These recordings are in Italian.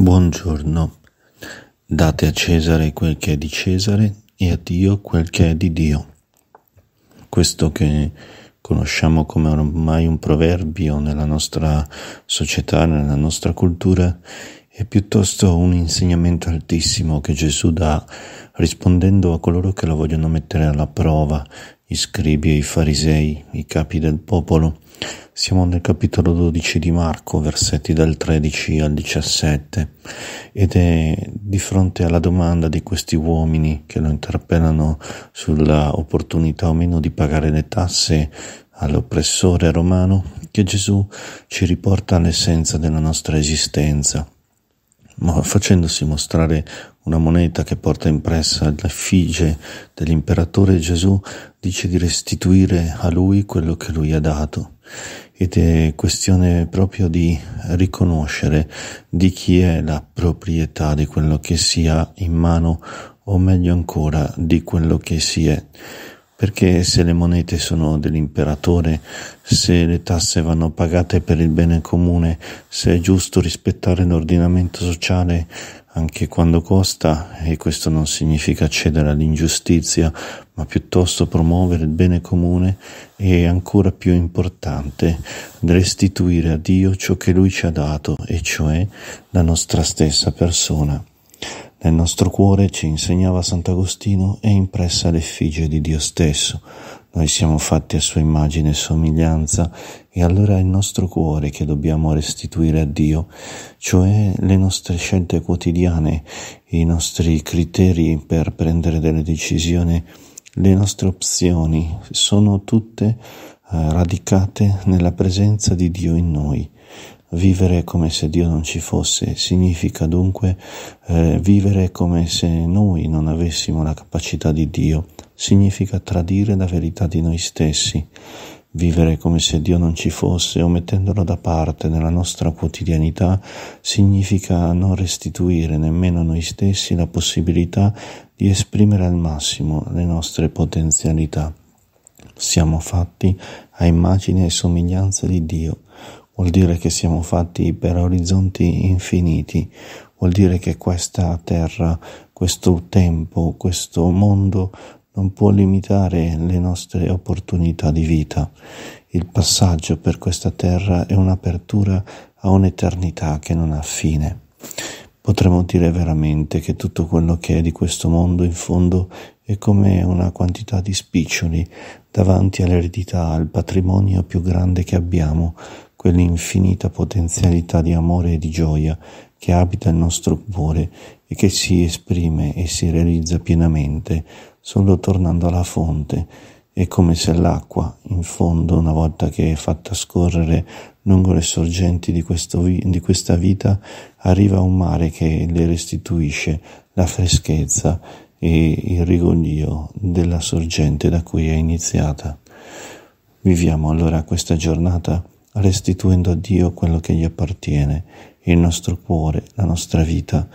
Buongiorno. Date a Cesare quel che è di Cesare e a Dio quel che è di Dio. Questo che conosciamo come ormai un proverbio nella nostra società, nella nostra cultura, è piuttosto un insegnamento altissimo che Gesù dà rispondendo a coloro che lo vogliono mettere alla prova, gli scribi e i farisei, i capi del popolo. Siamo nel capitolo 12 di Marco, versetti dal 13 al 17, ed è di fronte alla domanda di questi uomini che lo interpellano sulla opportunità o meno di pagare le tasse all'oppressore romano che Gesù ci riporta all'essenza della nostra esistenza facendosi mostrare una moneta che porta impressa l'effigie dell'imperatore Gesù, dice di restituire a lui quello che lui ha dato. Ed è questione proprio di riconoscere di chi è la proprietà di quello che si ha in mano, o meglio ancora di quello che si è perché se le monete sono dell'imperatore, se le tasse vanno pagate per il bene comune, se è giusto rispettare l'ordinamento sociale anche quando costa, e questo non significa cedere all'ingiustizia, ma piuttosto promuovere il bene comune è ancora più importante, restituire a Dio ciò che Lui ci ha dato, e cioè la nostra stessa persona. Nel nostro cuore, ci insegnava Sant'Agostino, è impressa l'effigie di Dio stesso. Noi siamo fatti a sua immagine e somiglianza e allora è il nostro cuore che dobbiamo restituire a Dio, cioè le nostre scelte quotidiane, i nostri criteri per prendere delle decisioni, le nostre opzioni, sono tutte eh, radicate nella presenza di Dio in noi Vivere come se Dio non ci fosse significa dunque eh, vivere come se noi non avessimo la capacità di Dio, significa tradire la verità di noi stessi, Vivere come se Dio non ci fosse o mettendolo da parte nella nostra quotidianità significa non restituire nemmeno a noi stessi la possibilità di esprimere al massimo le nostre potenzialità. Siamo fatti a immagine e somiglianza di Dio vuol dire che siamo fatti per orizzonti infiniti, vuol dire che questa terra, questo tempo, questo mondo non può limitare le nostre opportunità di vita. Il passaggio per questa terra è un'apertura a un'eternità che non ha fine. Potremmo dire veramente che tutto quello che è di questo mondo in fondo è come una quantità di spiccioli davanti all'eredità, al patrimonio più grande che abbiamo, quell'infinita potenzialità di amore e di gioia che abita il nostro cuore e che si esprime e si realizza pienamente solo tornando alla fonte. È come se l'acqua, in fondo, una volta che è fatta scorrere lungo le sorgenti di, vi- di questa vita, arriva a un mare che le restituisce la freschezza e il rigoglio della sorgente da cui è iniziata. Viviamo allora questa giornata restituendo a Dio quello che gli appartiene, il nostro cuore, la nostra vita,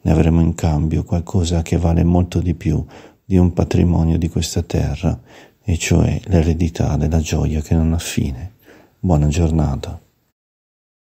ne avremo in cambio qualcosa che vale molto di più di un patrimonio di questa terra, e cioè l'eredità della gioia che non ha fine. Buona giornata.